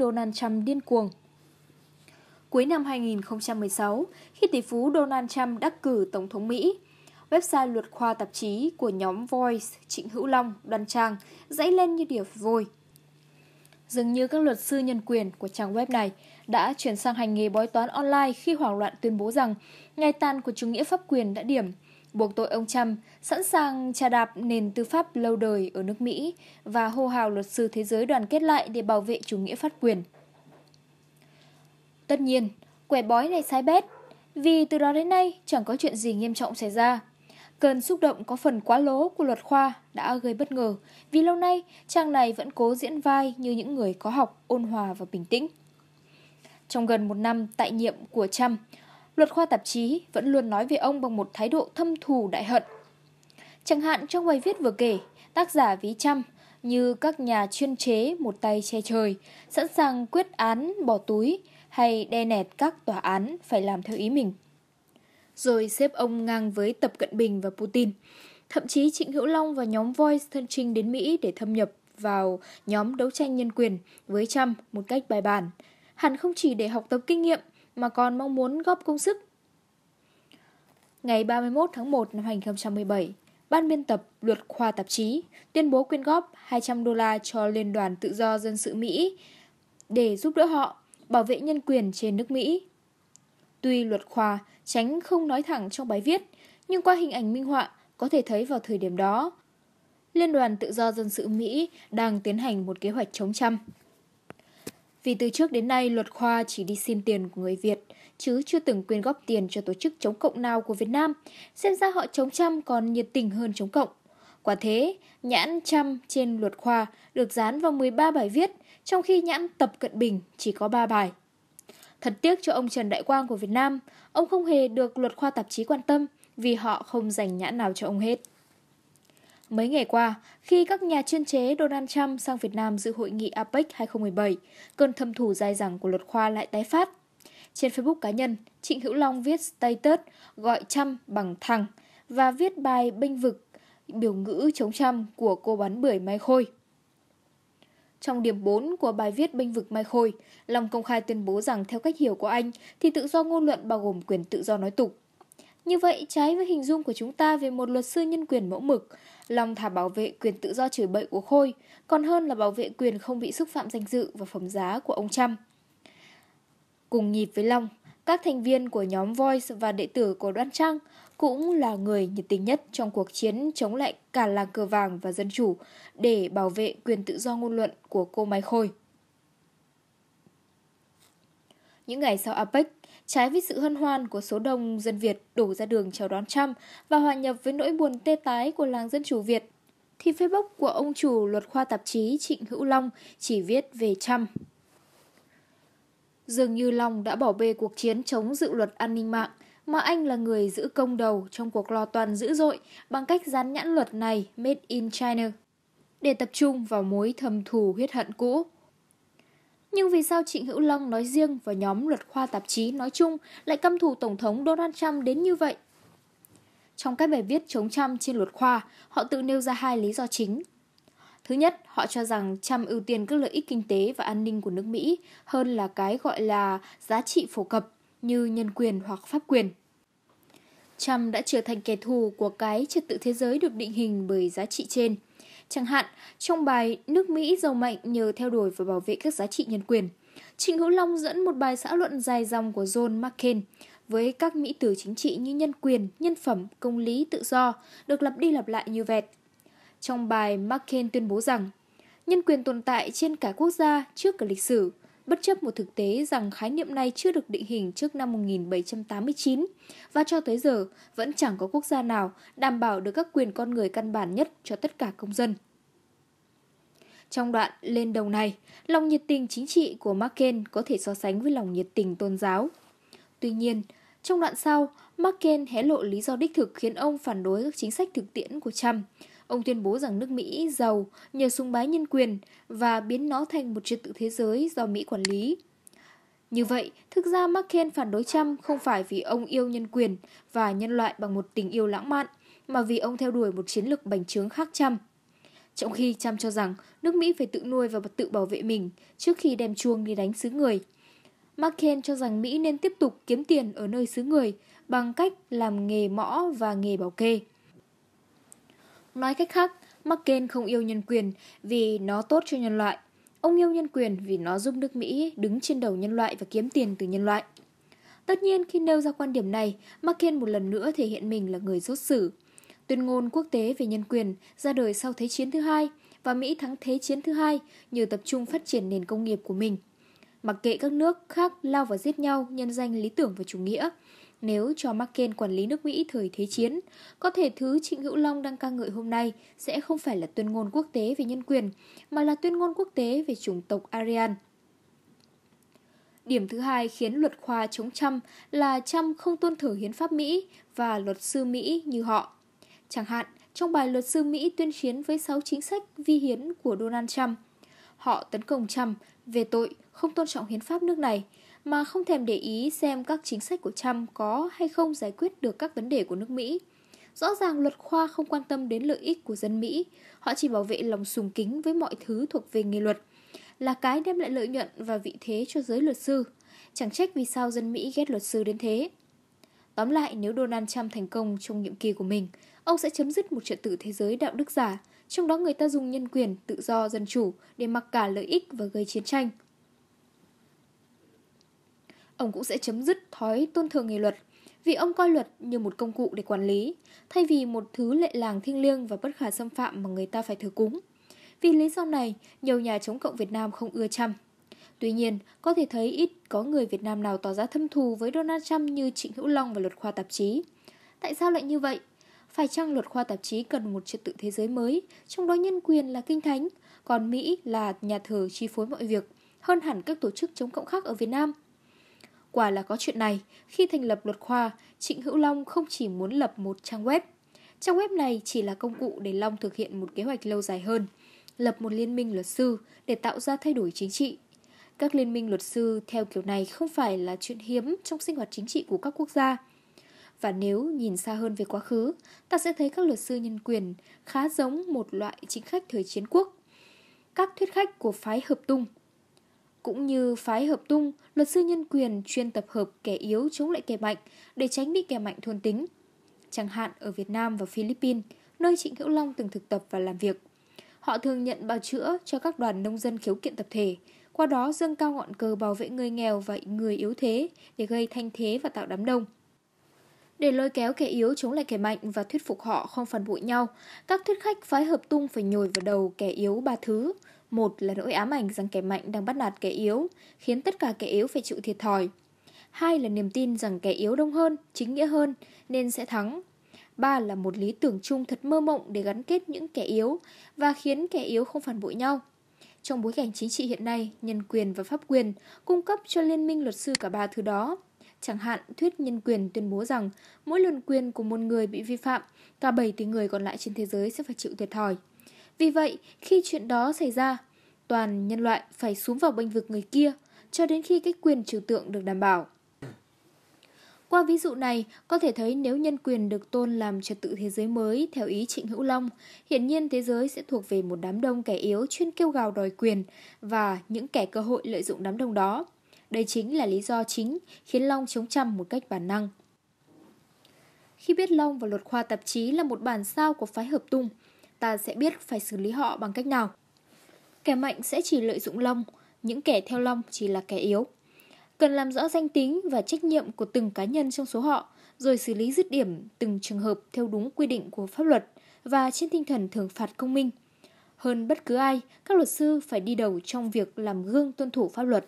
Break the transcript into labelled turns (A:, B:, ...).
A: Donald Trump điên cuồng. Cuối năm 2016, khi tỷ phú Donald Trump đắc cử Tổng thống Mỹ, website luật khoa tạp chí của nhóm Voice Trịnh Hữu Long Đoàn trang dãy lên như điệp vôi. Dường như các luật sư nhân quyền của trang web này đã chuyển sang hành nghề bói toán online khi hoảng loạn tuyên bố rằng ngày tan của chủ nghĩa pháp quyền đã điểm – buộc tội ông Trump sẵn sàng trà đạp nền tư pháp lâu đời ở nước Mỹ và hô hào luật sư thế giới đoàn kết lại để bảo vệ chủ nghĩa phát quyền. Tất nhiên, quẻ bói này sai bét, vì từ đó đến nay chẳng có chuyện gì nghiêm trọng xảy ra. Cơn xúc động có phần quá lố của luật khoa đã gây bất ngờ vì lâu nay trang này vẫn cố diễn vai như những người có học, ôn hòa và bình tĩnh. Trong gần một năm tại nhiệm của Trump, Luật khoa tạp chí vẫn luôn nói về ông bằng một thái độ thâm thù đại hận. Chẳng hạn trong bài viết vừa kể, tác giả ví chăm như các nhà chuyên chế một tay che trời, sẵn sàng quyết án bỏ túi hay đe nẹt các tòa án phải làm theo ý mình. Rồi xếp ông ngang với Tập Cận Bình và Putin. Thậm chí Trịnh Hữu Long và nhóm Voice thân trinh đến Mỹ để thâm nhập vào nhóm đấu tranh nhân quyền với Trump một cách bài bản. Hẳn không chỉ để học tập kinh nghiệm mà còn mong muốn góp công sức. Ngày 31 tháng 1 năm 2017, Ban biên tập luật khoa tạp chí tuyên bố quyên góp 200 đô la cho Liên đoàn Tự do Dân sự Mỹ để giúp đỡ họ bảo vệ nhân quyền trên nước Mỹ. Tuy luật khoa tránh không nói thẳng trong bài viết, nhưng qua hình ảnh minh họa có thể thấy vào thời điểm đó, Liên đoàn Tự do Dân sự Mỹ đang tiến hành một kế hoạch chống Trump vì từ trước đến nay luật khoa chỉ đi xin tiền của người Việt, chứ chưa từng quyên góp tiền cho tổ chức chống cộng nào của Việt Nam, xem ra họ chống Chăm còn nhiệt tình hơn chống cộng. Quả thế, nhãn Chăm trên luật khoa được dán vào 13 bài viết, trong khi nhãn Tập Cận Bình chỉ có 3 bài. Thật tiếc cho ông Trần Đại Quang của Việt Nam, ông không hề được luật khoa tạp chí quan tâm vì họ không dành nhãn nào cho ông hết. Mấy ngày qua, khi các nhà chuyên chế Donald Trump sang Việt Nam dự hội nghị APEC 2017, cơn thâm thủ dai dẳng của luật khoa lại tái phát. Trên Facebook cá nhân, Trịnh Hữu Long viết status gọi Trump bằng thằng và viết bài bênh vực biểu ngữ chống Trump của cô bán bưởi Mai Khôi. Trong điểm 4 của bài viết bênh vực Mai Khôi, Long công khai tuyên bố rằng theo cách hiểu của anh thì tự do ngôn luận bao gồm quyền tự do nói tục, như vậy, trái với hình dung của chúng ta về một luật sư nhân quyền mẫu mực, Long thà bảo vệ quyền tự do chửi bậy của Khôi, còn hơn là bảo vệ quyền không bị xúc phạm danh dự và phẩm giá của ông Trump. Cùng nhịp với Long, các thành viên của nhóm Voice và đệ tử của Đoan Trang cũng là người nhiệt tình nhất trong cuộc chiến chống lại cả làng cờ vàng và dân chủ để bảo vệ quyền tự do ngôn luận của cô Mai Khôi. Những ngày sau APEC, trái với sự hân hoan của số đông dân Việt đổ ra đường chào đón Trump và hòa nhập với nỗi buồn tê tái của làng dân chủ Việt, thì Facebook của ông chủ luật khoa tạp chí Trịnh Hữu Long chỉ viết về Trump. Dường như Long đã bỏ bê cuộc chiến chống dự luật an ninh mạng, mà anh là người giữ công đầu trong cuộc lo toàn dữ dội bằng cách dán nhãn luật này Made in China để tập trung vào mối thầm thù huyết hận cũ. Nhưng vì sao Trịnh Hữu Long nói riêng và nhóm luật khoa tạp chí nói chung lại căm thù Tổng thống Donald Trump đến như vậy? Trong các bài viết chống Trump trên luật khoa, họ tự nêu ra hai lý do chính. Thứ nhất, họ cho rằng Trump ưu tiên các lợi ích kinh tế và an ninh của nước Mỹ hơn là cái gọi là giá trị phổ cập như nhân quyền hoặc pháp quyền. Trump đã trở thành kẻ thù của cái trật tự thế giới được định hình bởi giá trị trên – Chẳng hạn, trong bài Nước Mỹ giàu mạnh nhờ theo đuổi và bảo vệ các giá trị nhân quyền, Trịnh Hữu Long dẫn một bài xã luận dài dòng của John McCain với các mỹ từ chính trị như nhân quyền, nhân phẩm, công lý, tự do được lặp đi lặp lại như vẹt. Trong bài, McCain tuyên bố rằng nhân quyền tồn tại trên cả quốc gia trước cả lịch sử – bất chấp một thực tế rằng khái niệm này chưa được định hình trước năm 1789 và cho tới giờ vẫn chẳng có quốc gia nào đảm bảo được các quyền con người căn bản nhất cho tất cả công dân. Trong đoạn lên đầu này, lòng nhiệt tình chính trị của Marken có thể so sánh với lòng nhiệt tình tôn giáo. Tuy nhiên, trong đoạn sau, McCain hé lộ lý do đích thực khiến ông phản đối các chính sách thực tiễn của Trump. Ông tuyên bố rằng nước Mỹ giàu nhờ súng bái nhân quyền và biến nó thành một trật tự thế giới do Mỹ quản lý. Như vậy, thực ra McCain phản đối Trump không phải vì ông yêu nhân quyền và nhân loại bằng một tình yêu lãng mạn, mà vì ông theo đuổi một chiến lược bành trướng khác Trump. Trong khi Trump cho rằng nước Mỹ phải tự nuôi và tự bảo vệ mình trước khi đem chuông đi đánh xứ người – McCain cho rằng Mỹ nên tiếp tục kiếm tiền ở nơi xứ người bằng cách làm nghề mõ và nghề bảo kê. Nói cách khác, McCain không yêu nhân quyền vì nó tốt cho nhân loại. Ông yêu nhân quyền vì nó giúp nước Mỹ đứng trên đầu nhân loại và kiếm tiền từ nhân loại. Tất nhiên khi nêu ra quan điểm này, McCain một lần nữa thể hiện mình là người rốt xử. Tuyên ngôn quốc tế về nhân quyền ra đời sau Thế chiến thứ hai và Mỹ thắng Thế chiến thứ hai nhờ tập trung phát triển nền công nghiệp của mình mặc kệ các nước khác lao vào giết nhau nhân danh lý tưởng và chủ nghĩa. Nếu cho Merkel quản lý nước Mỹ thời Thế chiến, có thể thứ Trịnh Hữu Long đang ca ngợi hôm nay sẽ không phải là tuyên ngôn quốc tế về nhân quyền, mà là tuyên ngôn quốc tế về chủng tộc Aryan. Điểm thứ hai khiến luật khoa chống Trump là Trump không tuân thủ hiến pháp Mỹ và luật sư Mỹ như họ. Chẳng hạn, trong bài luật sư Mỹ tuyên chiến với 6 chính sách vi hiến của Donald Trump – họ tấn công Trump về tội không tôn trọng hiến pháp nước này mà không thèm để ý xem các chính sách của Trump có hay không giải quyết được các vấn đề của nước Mỹ. Rõ ràng luật khoa không quan tâm đến lợi ích của dân Mỹ, họ chỉ bảo vệ lòng sùng kính với mọi thứ thuộc về nghề luật, là cái đem lại lợi nhuận và vị thế cho giới luật sư. Chẳng trách vì sao dân Mỹ ghét luật sư đến thế. Tóm lại, nếu Donald Trump thành công trong nhiệm kỳ của mình, ông sẽ chấm dứt một trật tự thế giới đạo đức giả, trong đó người ta dùng nhân quyền, tự do, dân chủ để mặc cả lợi ích và gây chiến tranh. Ông cũng sẽ chấm dứt thói tôn thường nghề luật, vì ông coi luật như một công cụ để quản lý, thay vì một thứ lệ làng thiêng liêng và bất khả xâm phạm mà người ta phải thờ cúng. Vì lý do này, nhiều nhà chống cộng Việt Nam không ưa Trump. Tuy nhiên, có thể thấy ít có người Việt Nam nào tỏ ra thâm thù với Donald Trump như Trịnh Hữu Long và luật khoa tạp chí. Tại sao lại như vậy? Phải chăng luật khoa tạp chí cần một trật tự thế giới mới, trong đó nhân quyền là kinh thánh, còn Mỹ là nhà thờ chi phối mọi việc, hơn hẳn các tổ chức chống cộng khác ở Việt Nam? Quả là có chuyện này, khi thành lập luật khoa, Trịnh Hữu Long không chỉ muốn lập một trang web. Trang web này chỉ là công cụ để Long thực hiện một kế hoạch lâu dài hơn, lập một liên minh luật sư để tạo ra thay đổi chính trị. Các liên minh luật sư theo kiểu này không phải là chuyện hiếm trong sinh hoạt chính trị của các quốc gia, và nếu nhìn xa hơn về quá khứ, ta sẽ thấy các luật sư nhân quyền khá giống một loại chính khách thời chiến quốc. Các thuyết khách của phái hợp tung Cũng như phái hợp tung, luật sư nhân quyền chuyên tập hợp kẻ yếu chống lại kẻ mạnh để tránh bị kẻ mạnh thôn tính. Chẳng hạn ở Việt Nam và Philippines, nơi Trịnh Hữu Long từng thực tập và làm việc. Họ thường nhận bào chữa cho các đoàn nông dân khiếu kiện tập thể, qua đó dâng cao ngọn cờ bảo vệ người nghèo và người yếu thế để gây thanh thế và tạo đám đông để lôi kéo kẻ yếu chống lại kẻ mạnh và thuyết phục họ không phản bội nhau. Các thuyết khách phái hợp tung phải nhồi vào đầu kẻ yếu ba thứ. Một là nỗi ám ảnh rằng kẻ mạnh đang bắt nạt kẻ yếu, khiến tất cả kẻ yếu phải chịu thiệt thòi. Hai là niềm tin rằng kẻ yếu đông hơn, chính nghĩa hơn nên sẽ thắng. Ba là một lý tưởng chung thật mơ mộng để gắn kết những kẻ yếu và khiến kẻ yếu không phản bội nhau. Trong bối cảnh chính trị hiện nay, nhân quyền và pháp quyền cung cấp cho liên minh luật sư cả ba thứ đó. Chẳng hạn, thuyết nhân quyền tuyên bố rằng mỗi lần quyền của một người bị vi phạm, cả 7 tỷ người còn lại trên thế giới sẽ phải chịu thiệt thòi. Vì vậy, khi chuyện đó xảy ra, toàn nhân loại phải xuống vào bênh vực người kia cho đến khi cái quyền trừu tượng được đảm bảo. Qua ví dụ này, có thể thấy nếu nhân quyền được tôn làm trật tự thế giới mới theo ý Trịnh Hữu Long, hiển nhiên thế giới sẽ thuộc về một đám đông kẻ yếu chuyên kêu gào đòi quyền và những kẻ cơ hội lợi dụng đám đông đó. Đây chính là lý do chính khiến Long chống chăm một cách bản năng. Khi biết Long và luật khoa tạp chí là một bản sao của phái hợp tung, ta sẽ biết phải xử lý họ bằng cách nào. Kẻ mạnh sẽ chỉ lợi dụng Long, những kẻ theo Long chỉ là kẻ yếu. Cần làm rõ danh tính và trách nhiệm của từng cá nhân trong số họ, rồi xử lý dứt điểm từng trường hợp theo đúng quy định của pháp luật và trên tinh thần thường phạt công minh. Hơn bất cứ ai, các luật sư phải đi đầu trong việc làm gương tuân thủ pháp luật.